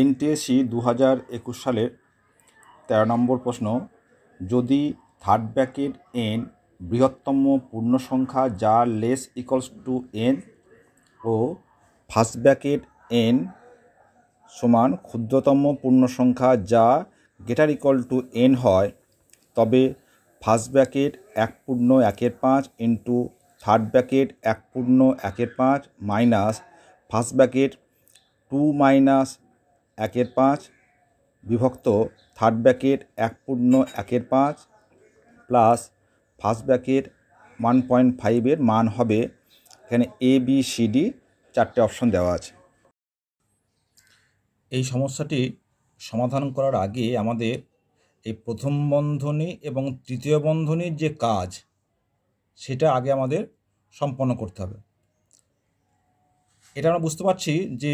এনটিএসি দু হাজার একুশ সালের তেরো নম্বর প্রশ্ন যদি থার্ড ব্র্যাকেট এন বৃহত্তম পূর্ণ সংখ্যা যা লেস ইকলস টু এন ও ফার্স্ট ব্র্যাকেট এন সমান ক্ষুদ্রতম পূর্ণ সংখ্যা যা গেটার ইকল টু এন হয় তবে ফার্স্ট ব্র্যাকেট এক পূর্ণ একের পাঁচ ইন্টু থার্ড ব্র্যাকেট এক পূর্ণ একের পাঁচ minus first bracket two minus একের পাঁচ বিভক্ত থার্ড ব্যাকেট এক পূর্ণ একের পাঁচ plus first bracket one point ফাইভের মান হবে এখানে এ বি সি ডি চারটে অপশন দেওয়া আছে এই সমস্যাটি সমাধান করার আগে আমাদের এই প্রথম বন্ধনী এবং তৃতীয় বন্ধনীর যে কাজ সেটা আগে আমাদের সম্পন্ন করতে হবে এটা আমরা বুঝতে পারছি যে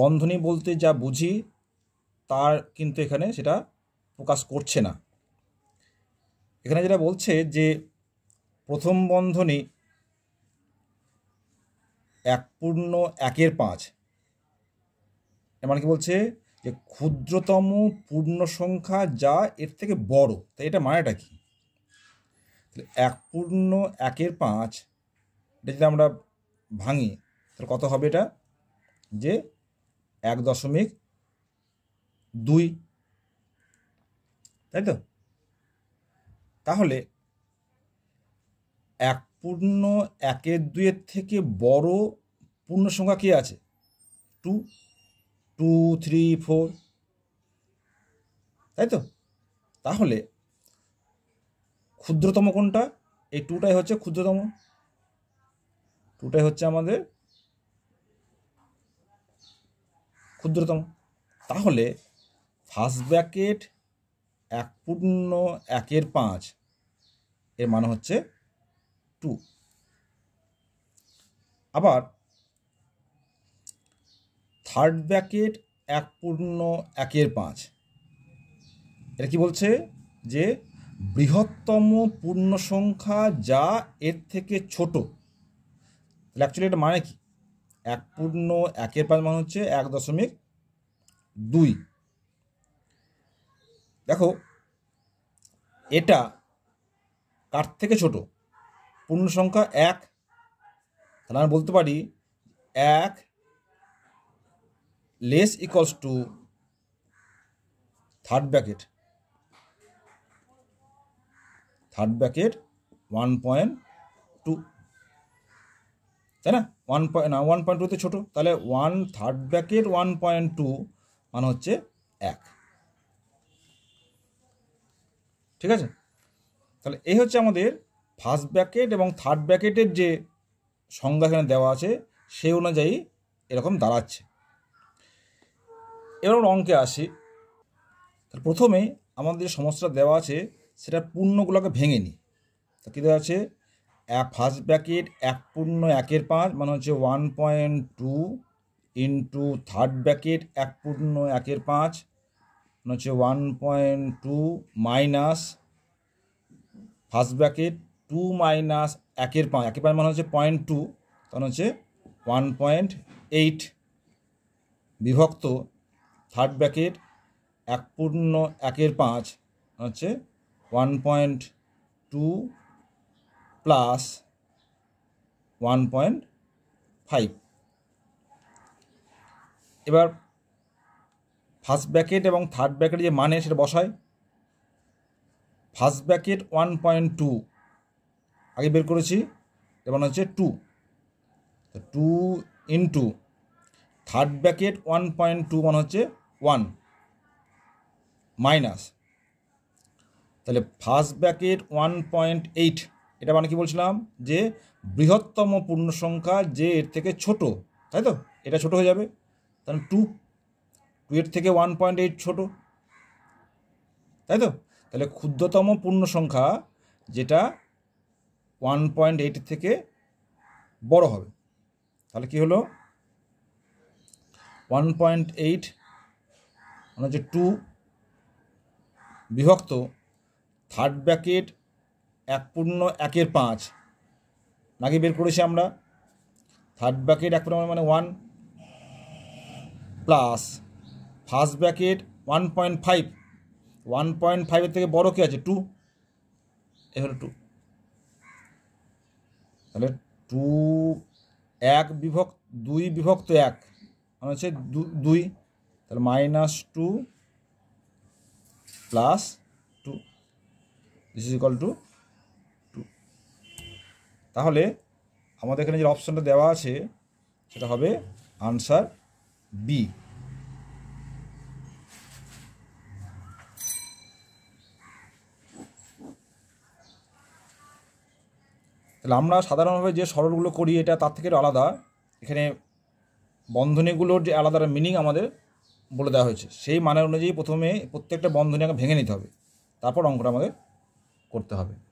বন্ধনী বলতে যা বুঝি তার কিন্তু এখানে সেটা প্রকাশ করছে না এখানে যেটা বলছে যে প্রথম বন্ধনী এক পূর্ণ একের পাঁচ মানে কি বলছে যে ক্ষুদ্রতম পূর্ণ সংখ্যা যা এর থেকে বড় তাই এটা মানেটা কি তাহলে এক পূর্ণ একের পাঁচ এটা যদি আমরা ভাঙি তাহলে কত হবে এটা যে এক দশমিক দুই তাই তো তাহলে এক পূর্ণ একের দুইয়ের থেকে বড় পূর্ণ সংখ্যা কী আছে টু টু থ্রি ফোর তাই তো তাহলে ক্ষুদ্রতম কোনটা এই টুটাই হচ্ছে ক্ষুদ্রতম টুটাই হচ্ছে আমাদের ক্ষুদ্রতম তাহলে ফার্স্ট ব্র্যাকেট এক পূর্ণ একের পাঁচ এর মানে হচ্ছে টু আবার থার্ড ব্র্যাকেট এক পূর্ণ একের পাঁচ এটা কি বলছে যে বৃহত্তম পূর্ণ সংখ্যা যা এর থেকে ছোট অ্যাকচুয়ালি এটা মানে কি এক পূর্ণ একের পাঁচ মান হচ্ছে এক দশমিক দুই দেখো এটা কার থেকে ছোট পূর্ণ সংখ্যা এক তাহলে আমি বলতে পারি এক less equals to third bracket third bracket one point two তাই না ওয়ান পয়েন্ট না ওয়ান পয়েন্ট টুতে ছোটো তাহলে one third bracket one point two মানে হচ্ছে এক ঠিক আছে তাহলে এই হচ্ছে আমাদের ফার্স্ট ব্র্যাকেট এবং থার্ড ব্র্যাকেটের যে সংজ্ঞা এখানে দেওয়া আছে সেই অনুযায়ী এরকম দাঁড়াচ্ছে এবার অঙ্কে আসি তাহলে প্রথমে আমাদের যে সমস্যাটা দেওয়া আছে সেটা পূর্ণগুলোকে ভেঙে নিই তা কী দেওয়া আছে এক ফার্স্ট ব্র্যাকেট এক পূর্ণ একের পাঁচ মানে হচ্ছে one point two into third bracket এক পূর্ণ একের পাঁচ মানে হচ্ছে one point two minus first bracket two minus একের পাঁচ একের পাঁচ মানে হচ্ছে পয়েন্ট টু তখন হচ্ছে ওয়ান পয়েন্ট এইট বিভক্ত থার্ড ব্র্যাকেট এক পূর্ণ একের পাঁচ মানে হচ্ছে one point two plus one point five এবার ফার্স্ট ব্যাকেট এবং থার্ড ব্যাকেট যে মানে সেটা বসায় first bracket one point two আগে বের করেছি এবার হচ্ছে two two into third bracket one point two মানে হচ্ছে ওয়ান মাইনাস তাহলে first bracket one point eight এটা মানে কি বলছিলাম যে বৃহত্তম পূর্ণ সংখ্যা যে এর থেকে ছোট তাই তো এটা ছোট হয়ে যাবে তাহলে টু টু এর থেকে ওয়ান পয়েন্ট এইট ছোট তাই তো তাহলে ক্ষুদ্রতম পূর্ণ সংখ্যা যেটা ওয়ান পয়েন্ট এইট থেকে বড় হবে তাহলে কি হলো ওয়ান পয়েন্ট এইট মানে হচ্ছে টু বিভক্ত থার্ড ব্যাকেট এক পূর্ণ একের পাঁচ নাকি বের করেছি আমরা থার্ড ব্যাকেট এক পূর্ণ মানে one plus first bracket one point five one point ফাইভের থেকে বড় কী আছে টু এ টু তাহলে টু এক বিভক্ত দুই বিভক্ত এক মানে হচ্ছে দুই তাহলে minus two plus two this is equal to তাহলে আমাদের এখানে যে অপশানটা দেওয়া আছে সেটা হবে আনসার বি তাহলে আমরা সাধারণভাবে যে সরলগুলো করি এটা তার থেকে আলাদা এখানে বন্ধনীগুলোর যে আলাদা মিনিং আমাদের বলে দেওয়া হয়েছে সেই মানের অনুযায়ী প্রথমে প্রত্যেকটা বন্ধনী আগে ভেঙে নিতে হবে তারপর অঙ্কটা আমাদের করতে হবে